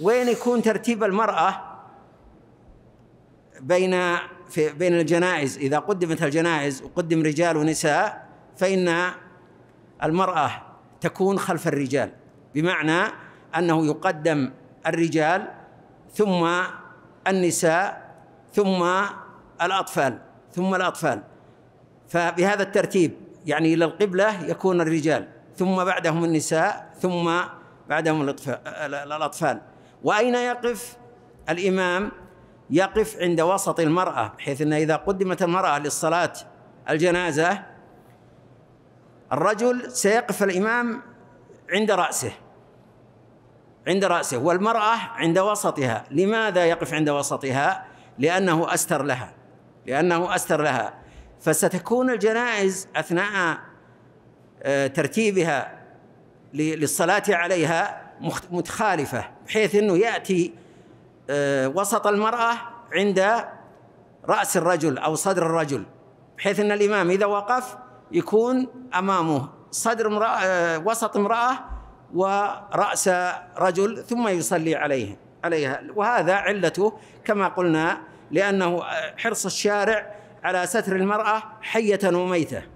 وين يكون ترتيب المرأة بين في بين الجنائز إذا قدمت الجنائز وقدم رجال ونساء فإن المرأة تكون خلف الرجال بمعنى أنه يقدم الرجال ثم النساء ثم الأطفال ثم الأطفال فبهذا الترتيب يعني إلى القبلة يكون الرجال ثم بعدهم النساء ثم بعدهم الأطفال وأين يقف الإمام يقف عند وسط المرأة بحيث أن إذا قدمت المرأة للصلاة الجنازة الرجل سيقف الإمام عند رأسه عند رأسه والمرأة عند وسطها لماذا يقف عند وسطها لأنه أستر لها لأنه أستر لها فستكون الجنائز أثناء آه، ترتيبها للصلاة عليها متخالفة بحيث أنه يأتي آه، وسط المرأة عند رأس الرجل أو صدر الرجل بحيث أن الإمام إذا وقف يكون أمامه صدر امرأة آه، وسط امرأة ورأس رجل ثم يصلي عليه عليها وهذا علته كما قلنا لأنه آه، حرص الشارع على ستر المرأة حية وميتة